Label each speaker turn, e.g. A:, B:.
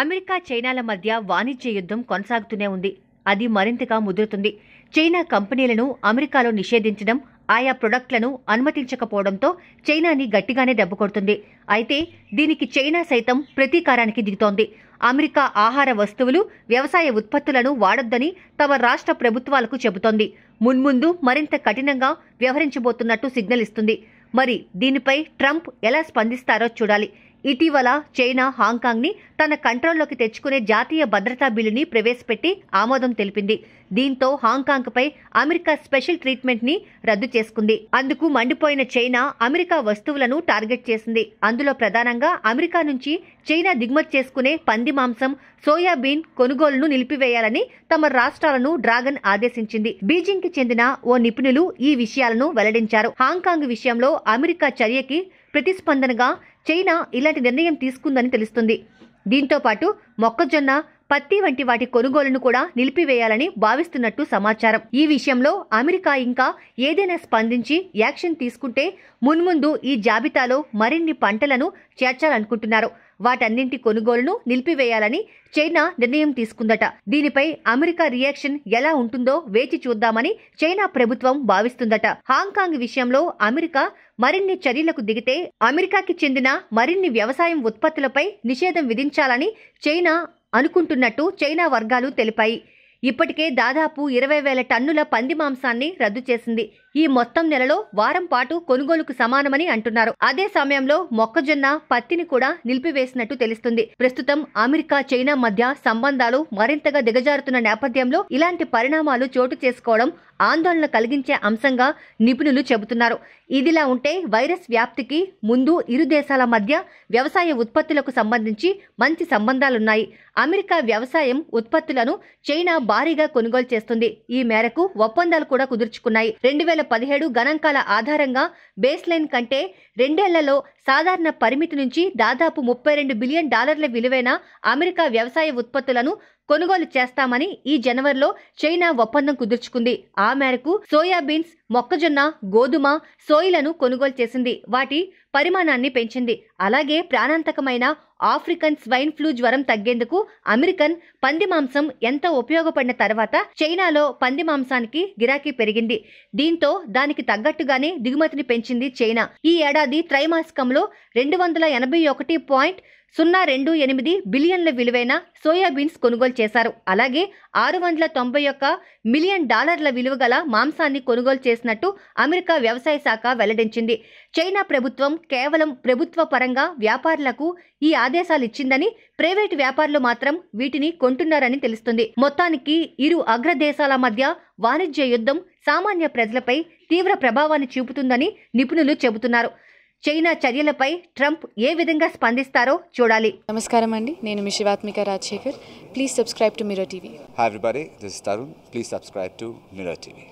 A: America చైనాల మధ్య వాణిజ్య యుద్ధం కొనసాగుతూనే ఉంది అది మరింతగా ముదురుతుంది చైనా కంపెనీలను అమెరికాలో నిషేధించడం ఆయా ప్రొడక్ట్లను అనుమతించకపోవడంతో చైనాని గట్టిగానే దెబ్బకొడుతుంది అయితే దీనికి చైనా సైతం ప్రతీకారానికి దిగుతోంది అమెరికా ఆహార వస్తువులు వ్యవసాయ ఉత్పత్తులను వాడొద్దని తమ రాష్ట్ర ప్రభుత్వాలకు చెబుతోంది మున్ముందు మరింత కఠినంగా వ్యవహరించబోతున్నట్టు సిగ్నల్ ఇస్తుంది మరి దీనిపై ట్రంప్ ఎలా స్పందిస్తారో చూడాలి ఇటీవల చైనా హాంకాంగ్ని తన కంట్రోల్లోకి తెచ్చుకునే జాతీయ భద్రతా బిల్లుని ప్రవేశపెట్టి ఆమోదం తెలిపింది దీంతో పై అమెరికా స్పెషల్ ట్రీట్మెంట్ని రద్దు చేసుకుంది అందుకు మండిపోయిన చైనా అమెరికా వస్తువులను టార్గెట్ చేసింది అందులో ప్రధానంగా అమెరికా నుంచి చైనా దిగుమతి చేసుకునే పంది మాంసం సోయాబీన్ కొనుగోలును నిలిపివేయాలని తమ రాష్ట్రాలను డ్రాగన్ ఆదేశించింది బీజింగ్కి చెందిన ఓ నిపుణులు ఈ విషయాలను వెల్లడించారు హాంకాంగ్ విషయంలో అమెరికా చర్యకి ప్రతిస్పందనగా చైనా ఇలాంటి నిర్ణయం తీసుకుందని తెలుస్తుంది దీంతో పాటు మొక్కజొన్న పత్తి వంటి వాటి కొనుగోలును కూడా నిలిపివేయాలని భావిస్తున్నట్టు సమాచారం ఈ విషయంలో అమెరికా ఇంకా ఏదైనా స్పందించి యాక్షన్ తీసుకుంటే మున్ముందు ఈ జాబితాలో మరిన్ని పంటలను చేర్చాలనుకుంటున్నారు వాటన్నింటి కొనుగోలును నిలిపివేయాలని చైనా నిర్ణయం తీసుకుందట దీనిపై అమెరికా రియాక్షన్ ఎలా ఉంటుందో వేచి చూద్దామని చైనా ప్రభుత్వం భావిస్తుందట హాంకాంగ్ విషయంలో అమెరికా మరిన్ని చర్యలకు దిగితే అమెరికాకి చెందిన మరిన్ని వ్యవసాయం ఉత్పత్తులపై నిషేధం విధించాలని చైనా అనుకుంటున్నట్టు చైనా వర్గాలు తెలిపాయి ఇప్పటికే దాదాపు ఇరవై వేల టన్నుల పంది మాంసాన్ని రద్దు చేసింది ఈ మొత్తం నెలలో వారం పాటు కొనుగోలుకు సమానమని అంటున్నారు అదే సమయంలో మొక్కజొన్న పత్తిని కూడా నిలిపివేసినట్టు తెలుస్తుంది ప్రస్తుతం అమెరికా చైనా మధ్య సంబంధాలు మరింతగా దిగజారుతున్న నేపథ్యంలో ఇలాంటి పరిణామాలు చోటు చేసుకోవడం ఆందోళన కలిగించే అంశంగా నిపుణులు చెబుతున్నారు ఇదిలా ఉంటే వైరస్ వ్యాప్తికి ముందు ఇరు దేశాల మధ్య వ్యవసాయ ఉత్పత్తులకు సంబంధించి మంచి సంబంధాలున్నాయి అమెరికా వ్యవసాయం ఉత్పత్తులను చైనా భారీగా కొనుగోలు చేస్తుంది ఈ మేరకు ఒప్పందాలు కూడా కుదుర్చుకున్నాయి రెండు వేల వేల పదిహేడు గణాంకాల ఆధారంగా బేస్ లైన్ కంటే రెండేళ్లలో సాధారణ పరిమితి నుంచి దాదాపు ముప్పై రెండు బిలియన్ డాలర్ల విలువైన అమెరికా వ్యవసాయ ఉత్పత్తులను కొనుగోలు చేస్తామని ఈ జనవరిలో చైనా ఒప్పందం కుదుర్చుకుంది ఆ మేరకు సోయాబీన్స్ మొక్కజొన్న గోధుమ సోయిలను కొనుగోలు చేసింది వాటి పరిమాణాన్ని పెంచింది అలాగే ప్రాణాంతకమైన ఆఫ్రికన్ స్వైన్ ఫ్లూ జ్వరం తగ్గేందుకు అమెరికన్ పంది మాంసం ఎంత ఉపయోగపడిన తర్వాత చైనాలో పంది మాంసానికి గిరాకీ పెరిగింది దీంతో దానికి తగ్గట్టుగానే దిగుమతిని పెంచింది చైనా ఈ ఏడాది త్రైమాసికంలో రెండు వందల ఎనభై ఒకటి పాయింట్ సున్నా రెండు ఎనిమిది బిలియన్ల విలువైన సోయాబీన్స్ కొనుగోలు చేశారు అలాగే ఆరు వందల తొంభై ఒక్క మిలియన్ డాలర్ల విలువ గల మాంసాన్ని కొనుగోలు చేసినట్టు అమెరికా వ్యవసాయ శాఖ వెల్లడించింది చైనా ప్రభుత్వం కేవలం ప్రభుత్వ పరంగా వ్యాపారులకు ఈ ఆదేశాలు ఇచ్చిందని ప్రైవేటు వ్యాపారులు మాత్రం వీటిని కొంటున్నారని తెలుస్తుంది మొత్తానికి ఇరు అగ్రదేశాల మధ్య వాణిజ్య యుద్ధం సామాన్య ప్రజలపై తీవ్ర ప్రభావాన్ని చూపుతుందని నిపుణులు చెబుతున్నారు చైనా చర్యలపై ట్రంప్ ఏ విధంగా స్పందిస్తారో చూడాలి నమస్కారం అండి నేను మీ Shivathmika Rajashekar please subscribe to Mirror TV hi everybody this Tarun please subscribe to Mirror TV